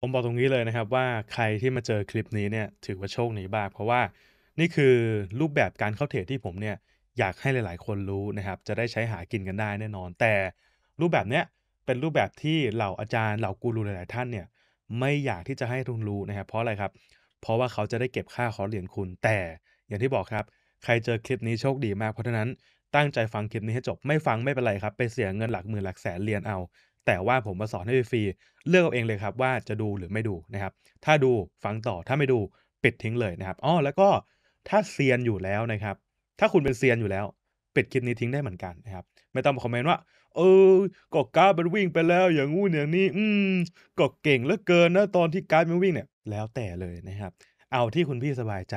ผมบอกตรงนี้เลยนะครับว่าใครที่มาเจอคลิปนี้เนี่ยถือว่าโชคดีมากเพราะว่านี่คือรูปแบบการเข้าเทรดที่ผมเนี่ยอยากให้หลายๆ คนรู้นะครับจะได้ใช้หากินกันได้แน่นอน แต่รูปแบบเนี้ยเป็นรูปแบบที่เหล่าอาจารย์ เหล่ากูรูหลายๆ ท่านเนี่ยไม่อยากที่จะให้ทุนรู้นะครับเพราะอะไรครับเพราะว่าเขาจะได้เก็บค่าคอเรียนคุณ แต่อย่างที่บอกครับใครเจอคลิปนี้โชคดีมากเพราะฉะนั้นตั้งใจฟังคลิปนี้ให้จบไม่ฟังไม่เป็นไรครับไปเสียเงินหลักหมื่นหลักแสนเรียนเอาแต่ว่าผมมาสอนให้ฟรี เลือกเอาเองเลยครับ ว่าจะดูหรือไม่ดูนะครับ ถ้าดูฟังต่อ ถ้าไม่ดู ปิดทิ้งเลยนะครับอ๋อแล้วก็ถ้าเซียนอยู่แล้วนะครับ ถ้าคุณเป็นเซียนอยู่แล้วปิดคลิปนี้ทิ้งได้เหมือนกันนะครับ ไม่ต้องมาคอมเมนต์ว่า เออก็กาเป็นวิ่งไปแล้ว อย่างงู้นอย่างนี้ อืม ก็เก่งเหลือเกินนะ ตอนที่การเป็นวิ่งเนี่ย แล้วแต่เลยนะครับ เอาที่คุณพี่สบายใจ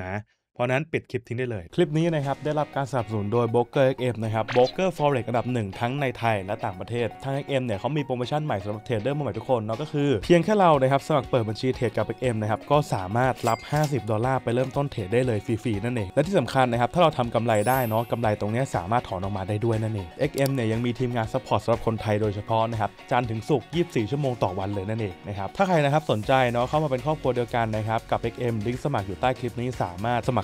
นะเพราะนั้นปิดคลิปทิ้งได้เลย คลิปนี้นะครับ ได้รับการสนับสนุนโดย b r o k e r XM นะครับโบรกเกอร์ฟอเร็กอันดับหนึ่งทั้งในไทยและต่างประเทศทาง XM เนี่ยเขามีโปรโมชั่นใหม่สำหรับเทรดเดอร์มือใหม่ทุกคนเนาะก็คือเพียงแค่เรานะครับสมัครเปิดบัญชีเทรดกับ XM นะครับ ก็สามารถรับ 50 ดอลลาร์ไปเริ่มต้นเทรดได้เลยฟรีๆนั่นเองและที่สำคัญนะครับถ้าเราทำกำไรได้เนาะกำไรตรงนี้สามารถถอนออกมาได้ด้วยนั่นเอง XM เนี่ยยังมีทีมงานซัพพอร์ตสำหรับคนไทยโดยเฉพาะนะครับจันถึงศุกร์24 ชั่วโมงต่อวันเลยนั่นเองนะครับถ้าใครนะครับสนใจเนาะเข้ามาเป็นครอบครัวเดียวกันนะครับกับ XM ลิงก์สมัครอยู่ใต้คลิปนี้สามารถสมัคร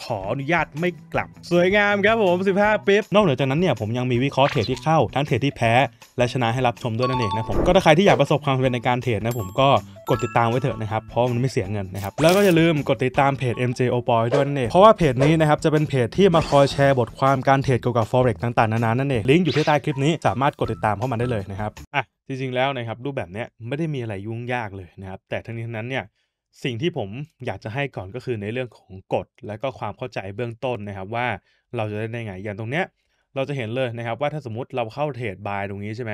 ขออนุญาตไม่กลับ สวยงามครับผม 15ปิ๊บนอกเหนือจากนั้นเนี่ยผมยังมีวิเคราะห์เทรดที่เข้าทั้งเทรดที่แพ้ และชนะให้รับชมด้วยนั่นเองนะผม ก็ถ้าใครที่อยากประสบความสำเร็จในการเทรดนะผมก็กดติดตามไว้เถอะนะครับ เพราะมันไม่เสียเงินนะครับ แล้วก็อย่าลืมกดติดตามเพจ MJ o p o y ด้วยนั่นเองเพราะว่าเพจนี้นะครับจะเป็นเพจที่มาคอยแชร์บทความการเทรดเกี่ยวกับ forex ต่างๆ นานานั่นเองลิงก์อยู่ที่ใต้คลิปนี้สามารถกดติดตามเข้ามาได้เลยนะครับอ่ะจริงๆ แล้วนะครับรูปแบบนี้ไม่ได้มีอะไรยุ่งยากเลยนะครับแต่ทั้งนี้ทั้งนั้นเนี่ยสิ่งที่ผมอยากจะให้ก่อนก็คือในเรื่องของกฎ และก็ความเข้าใจเบื้องต้นนะครับว่าเราจะได้ไงอย่างตรงเนี้ยเราจะเห็นเลยนะครับว่าถ้าสมมติเราเข้าเทรดบายตรงนี้ใช่ไหม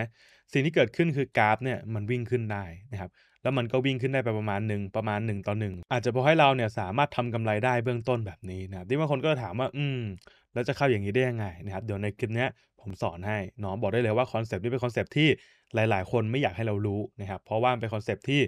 สิ่งที่เกิดขึ้นคือกราฟเนี่ยมันวิ่งขึ้นได้นะครับแล้วมันก็วิ่งขึ้นได้ไปประมาณ1ประมาณ1ต่อ1อาจจะพอให้เราเนี่ยสามารถทำกำไรได้เบื้องต้นแบบนี้นะครับที่บางคนก็ถามว่าอืม แล้วจะเข้าอย่างนี้ได้ยังไงนะครับเดี๋ยวในคลิปเนี้ยผมสอนให้น้องบอกได้เลยว่าคอนเซปต์นี้เป็นคอนเซปต์ที่หลาย ๆ คนไม่อยากให้เรารู้นะครับเพราะว่าเป็นคอนเซปต์ที่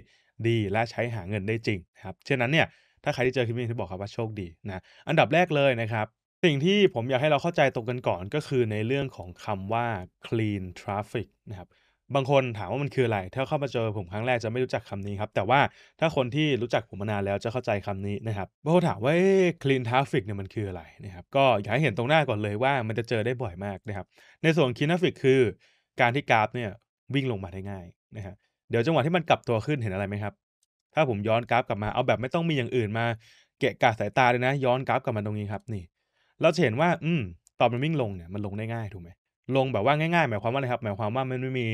ดีและใช้หาเงินได้จริงนะครับเช่นนั้นเนี่ยถ้าใครที่เจอคลิปนี้ที่บอกครับว่าโชคดีนะอันดับแรกเลยนะครับ สิ่งที่ผมอยากให้เราเข้าใจตรงกันก่อนก็คือในเรื่องของคำว่า clean traffic นะครับบางคนถามว่ามันคืออะไร ถ้าเข้ามาเจอผมครั้งแรกจะไม่รู้จักคำนี้ครับ แต่ว่าถ้าคนที่รู้จักผมมานานแล้วจะเข้าใจคำนี้นะครับบางคนถามว่า clean traffic เนี่ยมันคืออะไรนะครับก็อยากให้เห็นตรงหน้าก่อนเลยว่ามันจะเจอได้บ่อยมากนะครับ ในส่วน clean traffic คือ การที่กราฟเนี่ยวิ่งลงมาได้ง่ายนะฮะเดี๋ยวจังหวะที่มันกลับตัวขึ้นเห็นอะไรไหมครับ ถ้าผมย้อนกราฟกลับมาเอาแบบไม่ต้องมีอย่างอื่นมาเกะกะสายตาเลยนะ ย้อนกราฟกลับมาตรงนี้ครับนี่ เราจะเห็นว่าอืมตอนมันวิ่งลงเนี่ยมันลงได้ง่ายถูกไหมลงแบบว่าง่ายๆ หมายความว่าอะไรครับหมายความว่ามันไม่มี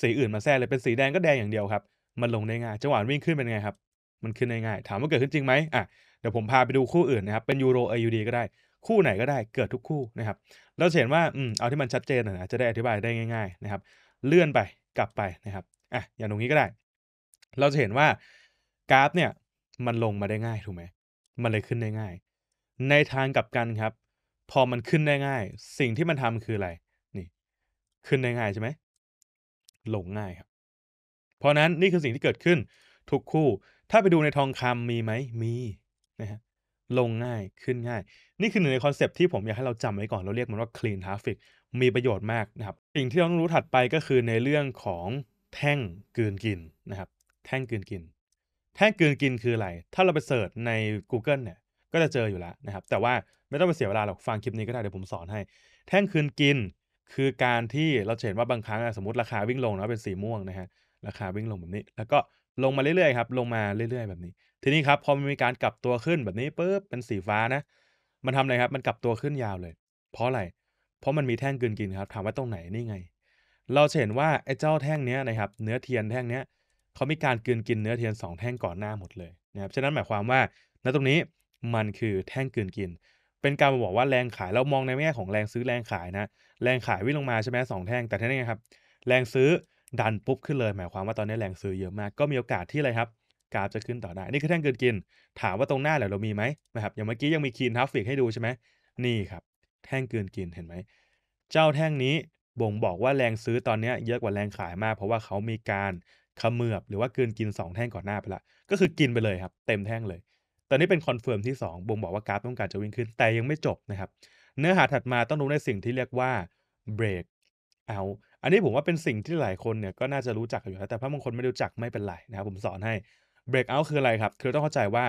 สีอื่นมาแทรกเลยเป็นสีแดงก็แดงอย่างเดียวครับ มันลงได้ง่าย จังหวะวิ่งขึ้นเป็นไงครับ มันขึ้นได้ง่าย ถามว่าเกิดขึ้นจริงไหมอ่ะเดี๋ยวผมพาไปดูคู่อื่นนะครับเป็นยูโรเอยูดีก็ได้ คู่ไหนก็ได้เกิดทุกคู่นะครับเราเห็นว่าอืมเอาที่มันชัดเจนนะจะได้อธิบายได้ง่ายๆนะครับเลื่อนไปกลับไปนะครับอ่ะอย่างตรงนี้ก็ได้ เราจะเห็นว่ากราฟเนี่ย มันลงมาได้ง่ายถูกไหม มันเลยขึ้นได้ง่าย ในทางกลับกันครับ พอมันขึ้นได้ง่าย สิ่งที่มันทำคืออะไร นี่ ขึ้นได้ง่ายใช่ไหม ลงง่ายครับ เพราะนั้นนี่คือสิ่งที่เกิดขึ้น ทุกคู่ ถ้าไปดูในทองคำมีไหม มีนะฮะลงง่ายขึ้นง่าย นี่คือหนึ่งในคอนเซปที่ผมอยากให้เราจำไว้ก่อน เราเรียกมันว่า clean traffic มีประโยชน์มากนะครับ สิ่งที่ต้องรู้ถัดไปก็คือในเรื่องของแท่งกืนกินนะครับ แท่งกืนกิน แท่งกืนกินคืออะไร ถ้าเราไปเสิร์ชใน Google เนี่ยก็จะเจออยู่แล้วนะครับ แต่ว่าไม่ต้องไปเสียเวลาหรอกฟังคลิปนี้ก็ได้เดี๋ยวผมสอนให้ แท่งคืนกินคือการที่เราเห็นว่าบางครั้งสมมติราคาวิ่งลงนะเป็นสีม่วงนะฮะราคาวิ่งลงแบบนี้ แล้วก็ลงมาเรื่อยๆครับลงมาเรื่อยๆแบบนี้ ทีนี้ครับพอมันมีการกลับตัวขึ้นแบบนี้ปุ๊บเป็นสีฟ้านะมันทำอะไรครับมันกลับตัวขึ้นยาวเลย เพราะอะไรเพราะมันมีแท่งกืนกินครับถามว่าตรงไหนนี่ไงเราเห็นว่าไอ้เจ้าแท่งเนี้ยนะครับเนื้อเทียนแท่งเนี้ยเขามีการกืนกินเนื้อเทียน 2 แท่งก่อนหน้าหมดเลยนะครับฉะนั้นหมายความว่าณตรงนี้มันคือแท่งกืนกิน เป็นการบอกว่าแรงขายเรามองในแง่ของแรงซื้อแรงขายนะ แรงขายวิ่งลงมาใช่ไหมสองแท่งแต่ท่านี้ครับแรงซื้อดันปุ๊บขึ้นเลย หมายความว่าตอนนี้แรงซื้อเยอะมากก็มีโอกาสที่อะไรครับกราฟจะขึ้นต่อได้ นี่คือแท่งเกินกิน ถามว่าตรงหน้าเหล่เรามีไหมนะครับอย่างเมื่อกี้ยังมีคีนทัฟฟิกให้ดูใช่ไหมนี่ครับ แท่งเกินกินเห็นไหมเจ้าแท่งนี้บ่งบอกว่าแรงซื้อตอนนี้เยอะกว่าแรงขายมาก เพราะว่าเขามีการขมือบหรือว่ากินกิน 2 แท่งก่อนหน้าไปละ ก็คือกินไปเลยครับ เต็มแท่งเลย ตอนนี้เป็นคอนเฟิร์มที่ 2บ่งบอกว่ากราฟต้องการจะวิ่งขึ้น แต่ยังไม่จบนะครับ เนื้อหาถัดมาต้องรู้ในสิ่งที่เรียกว่า break out อันนี้ผมว่าเป็นสิ่งที่หลายคนเนี่ยก็น่าจะรู้จักอยู่แล้วแต่ถ้าบางคนไม่รู้จักไม่เป็นไรนะครับ ผมสอนให้ break out คืออะไรครับคือต้องเข้าใจว่า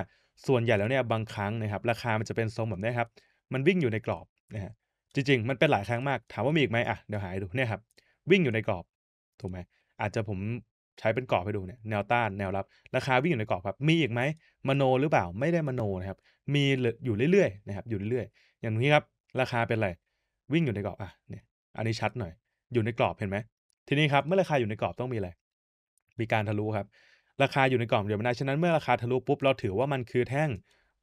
ส่วนใหญ่แล้วเนี่ยบางครั้งนะครับ ราคามันจะเป็นทรงแบบนี้ครับมันวิ่งอยู่ในกรอบนะฮะจริงๆ มันเป็นหลายครั้งมาก ถามว่ามีอีกไหมอ่ะเดี๋ยวหายดู เนี่ยครับ วิ่งอยู่ในกรอบ ถูกไหม อาจจะผมใช้เป็นกรอบให้ดูเนี่ย แนวต้าน แนวรับ ราคาวิ่งอยู่ในกรอบครับ มีอีกไหม มโนหรือเปล่า ไม่ได้มโนนะครับ มีอยู่เรื่อยๆ นะครับ อยู่เรื่อยๆ อย่างนี้ครับ ราคาเป็นอะไร วิ่งอยู่ในกรอบอ่ะเนี่ย อันนี้ชัดหน่อย อยู่ในกรอบเห็นไหม ทีนี้ครับ เมื่อราคาอยู่ในกรอบต้องมีอะไร มีการทะลุครับ ราคาอยู่ในกรอบเดียวไม่ได้ ฉะนั้นเมื่อราคาทะลุปุ๊บ เราถือว่ามันคือแท่ง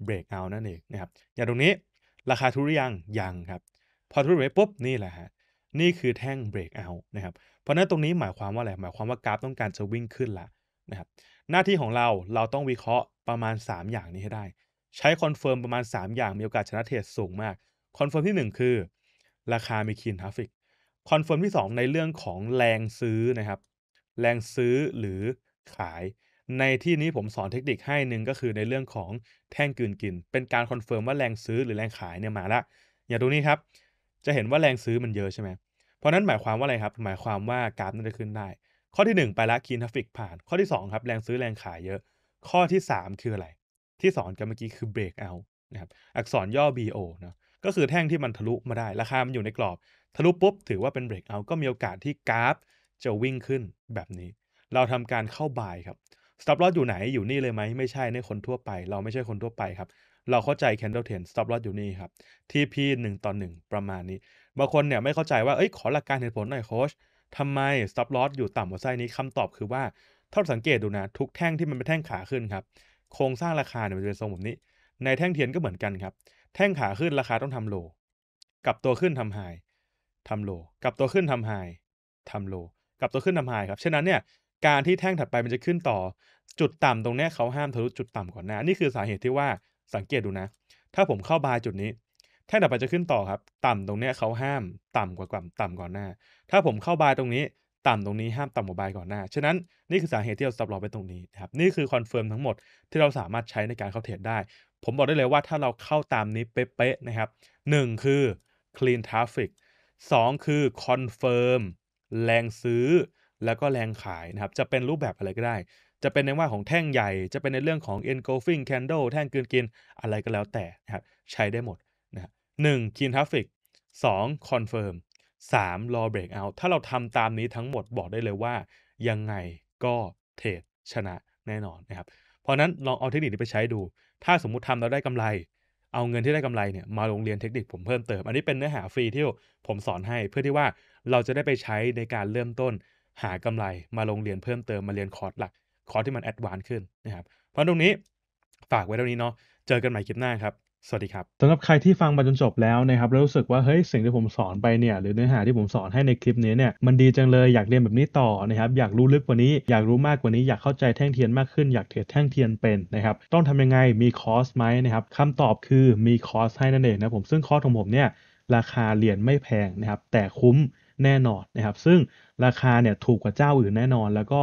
เบรกเอานั่นเองนะครับอย่างตรงนี้ราคาทุรยังยังครับพอทะลุไปปุ๊บนี่แหละฮะนี่คือแท่งเบรกเอาท์นะครับ เพราะนั้นตรงนี้หมายความว่าอะไร หมายความว่ากราฟต้องการจะวิ่งขึ้นละนะครับ หน้าที่ของเราเราต้องวิเคราะห์ประมาณ 3 อย่างนี้ให้ได้ ใช้คอนเฟิร์มประมาณ 3 อย่างมีโอกาสชนะเทรดสูงมากคอนเฟิร์มที่ 1 คือ ราคามีคีนทราฟิกคอนเฟิร์มที่ 2 ในเรื่องของแรงซื้อนะครับ แรงซื้อหรือขาย ในที่นี้ผมสอนเทคนิคให้หนึ่งก็คือในเรื่องของแท่งกืนกิน เป็นการคอนเฟิร์มว่าแรงซื้อหรือแรงขายเนี่ยมาละอย่างตรงนี้ครับจะเห็นว่าแรงซื้อมันเยอะใช่ไหม เพราะนั้นหมายความว่าอะไรครับ หมายความว่ากราฟน่าจะขึ้นได้ ข้อที่ 1 ไปละคีนทัฟฟิกผ่าน ข้อที่ 2 ครับ แรงซื้อแรงขายเยอะ ข้อที่ 3 คืออะไร ที่สอนกันเมื่อกี้คือ break out นะครับ อักษรย่อ BO นะก็คือแท่งที่มันทะลุมาได้ ราคา มันอยู่ในกรอบ ทะลุปุ๊บถือว่าเป็น break out ก็มีโอกาสที่กราฟ จะวิ่งขึ้นแบบนี้ เราทำการเข้าบายครับ stop loss อยู่ไหน อยู่นี่เลยไหมไม่ใช่ในคนทั่วไป เราไม่ใช่คนทั่วไปครับเราเข้าใจ candle t e n stop loss อยู่นี่ครับ TP 1ต่อ1ประมาณนี้บางคนเนี่ยไม่เข้าใจว่า เอ้ยขอหลักการเหตุผลหน่อยโค้ชทำไม stop loss อยู่ต่ำกว่าไส้นี้คำตอบคือว่าถ้าสังเกตดูนะ ทุกแท่งที่มันเป็นแท่งขาขึ้นครับ โครงสร้างราคาเนี่ยมันจะเป็นทรงแบบนี้ ในแท่งเทียนก็เหมือนกันครับ แท่งขาขึ้นราคาต้องทำโล กับตัวขึ้นทำไฮทำโลกับตัวขึ้นทำไฮทำโลกับตัวขึ้นทำไฮครับฉะนั้นเนี่ย การที่แท่งถัดไปมันจะขึ้นต่อ จุดต่ำตรงนี้เขาห้ามทะลุจุดต่ำก่อนนะนี่คือสาเหตุที่ว่าสังเกตดูนะ ถ้าผมเข้าบาร์จุดนี้แท่งดับไปจะขึ้นต่อครับ ต่ำตรงเนี้ยเขาห้าม ต่ำกว่ากว่าต่ำก่อนหน้า ถ้าผมเข้าบาร์ตรงนี้ ต่ำตรงนี้ห้ามต่ำกว่าบายก่อนหน้า ฉะนั้น นี่คือสาเหตุที่เราสับรอไปตรงนี้นะครับ นี่คือคอนเฟิร์มทั้งหมดที่เราสามารถใช้ในการเข้าเทรดได้ ผมบอกได้เลยว่าถ้าเราเข้าตามนี้เป๊ะๆนะครับ 1 คือ clean traffic 2คือ confirm แรงซื้อ แล้วก็แรงขายนะครับ จะเป็นรูปแบบอะไรก็ได้จะเป็นในว่าของแท่งใหญ่ จะเป็นในเรื่องของ engulfing candle แท่งกินกินอะไรก็แล้วแต่นะครับใช้ได้หมดนะหนึ่ง clean traffic สอง confirm สาม raw breakout ถ้าเราทำตามนี้ทั้งหมดบอกได้เลยว่ายังไงก็เทรดชนะแน่นอนนะครับ เพราะนั้นลองเอาเทคนิคนี้ไปใช้ดู ถ้าสมมุติทำแล้วได้กำไร เอาเงินที่ได้กำไรเนี่ยมาลงเรียนเทคนิคผมเพิ่มเติม อันนี้เป็นเนื้อหาฟรีที่ผมสอนให้ เพื่อที่ว่าเราจะได้ไปใช้ในการเริ่มต้น หากำไรมาลงเรียนเพิ่มเติมมาเรียนคอร์สหลักคอร์สที่มันแอดวานซ์ขึ้นนะครับ เพราะตรงนี้ฝากไว้เรงนี้เนาะ เจอกันใหม่คลิปหน้าครับ สวัสดีครับสำหรับใครที่ฟังมาจนจบแล้วนะครับแล้วรู้สึกว่าเฮ้ยสิ่งที่ผมสอนไปเนี่ย หรือเนื้อหาที่ผมสอนให้ในคลิปนี้เนี่ย มันดีจังเลย อยากเรียนแบบนี้ต่อนะครับ อยากรู้ลึกกว่านี้ อยากรู้มากกว่านี้ อยากเข้าใจแท่งเทียนมากขึ้น อยากเทรดแท่งเทียนเป็นนะครับ ต้องทำยังไง มีคอร์สไหมนะครับคำตอบคือมีคอร์สให้นั่นเองนะผม ซึ่งคอร์สของผมเนี่ยราคาเหรียญไม่แพงนะครับ แต่คุ้มแน่นอนนะครับซึ่งราคาเนี่ยถูกกว่าเจ้าอื่นแน่นอนแล้วก็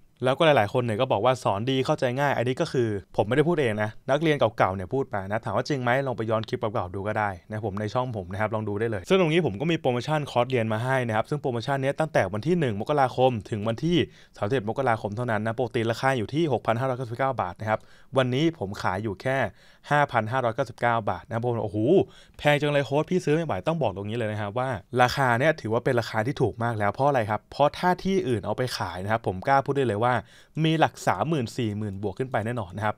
แล้วก็หลายๆ คนเนี่ยก็บอกว่า สอนดีเข้าใจง่าย อันนี้ก็คือผมไม่ได้พูดเองนะ นักเรียนเก่า ๆ เนี่ยพูดมานะ ถามว่าจริงไหมลองไปย้อนคลิปเก่าๆดูก็ได้นะผมในช่องผมนะครับลองดูได้เลยซึ่งตรงนี้ผมก็มีโปรโมชั่นคอร์สเรียนมาให้นะครับซึ่งโปรโมชั่นนี้ตั้งแต่วันที่ 1 มกราคม ถึงวันที่31มกราคมเท่านั้นนะปกติราคาอยู่ที่ 6,599 บาทนะครับวันนี้ผมขายอยู่แค่ 5,599บาทนะผมโอ้โหแพงจังเลยโค้ดพี่ซื้อไม่ไหวต้องบอกตรงนี้เลยนะครับว่า ราคาเนี่ยถือว่าเป็นราคาที่ถูกมากแล้วเพราะอะไรครับเพราะถ้าที่อื่นเอาไปขายนะครับผมกล้าพูดได้เลยว่า่ามีหลัก3 4 0 0 0 0 บวกขึ้นไปแน่นอนนะครับ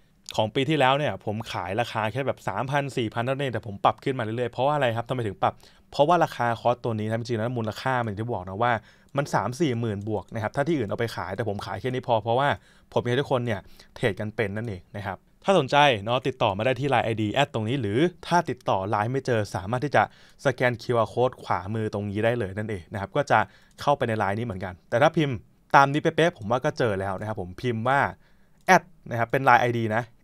ของปีที่แล้วเนี่ยผมขายราคาแค่แบบ 3 0 0 0 4 0 0ี่านันเองแต่ผมปรับขึ้นมาเรื่อยๆ เพราะว่าอะไรครับทำไมถึงปรับ เพราะว่าราคาคอสตัวนี้นะจริงๆแล้วมูลค่ามันที่บอกนะว่ามัน 3 4มสี่หมื่นบวกนะครับถ้าที่อื่นเอาไปขาย แต่ผมขายแค่นี้พอเพราะว่าผมให้ทุกคนเนี่ยเทรดกันเป็นนั่นเองนะครับถ้าสนใจเนาะติดต่อมาได้ที่ Line ID แอดตรงนี้หรือถ้าติดต่อ Line ไม่เจอสามารถที่จะสแกน QR Code ขวามือตรงนี้ได้เลยนั่นเองนะครับก็จะเข้าไปใน Line นี้เหมือนกัน แต่ถ้าพิมพ์ตามนี้เป๊ะๆผมว่าก็เจอแล้วนะครับผมพิมพ์ว่าแอดนะครับเป็น Line ID นะ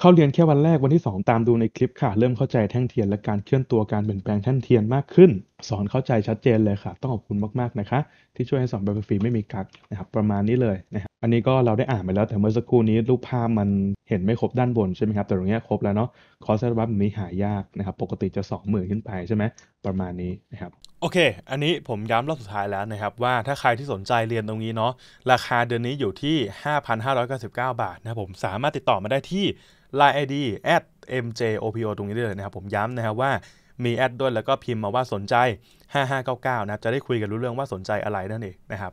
เข้าเรียนแค่วันแรก วันที่ 2 ตามดูในคลิปค่ะ เริ่มเข้าใจแท่งเทียนและการเคลื่อนตัวการเปลี่ยนแปลงแท่งเทียนมากขึ้น สอนเข้าใจชัดเจนเลยค่ะ ต้องขอบคุณมากๆนะคะ ที่ช่วยให้สอนแบบฟรีไม่มีกักนะครับประมาณนี้เลยนะครับอันนี้ก็เราได้อ่านไปแล้ว แต่เมื่อสักครู่นี้รูปภาพมันเห็นไม่ครบด้านบนใช่ไหมครับ แต่ตรงนี้ครบแล้วเนาะคอร์สเซอร์บัฟนี้หายากนะครับปกติจะ2มื่นขึ้นไปใช่ไหมประมาณนี้นะครับโอเค อันนี้ผมย้ำรอบสุดท้ายแล้วนะครับ ว่าถ้าใครที่สนใจเรียนตรงนี้เนาะราคาเดือนนี้อยู่ที่ 5,599 บาทนะผมสามารถติดต่อมาได้ที่ Line ID at mjopo ตรงนี้ได้เลยนะครับ ผมย้ำนะครับว่ามีแอดด้วยแล้วก็พิมพ์มาว่าสนใจ 5599 นะจะได้คุยกันรู้เรื่องว่าสนใจอะไรนั่นเองนะครับ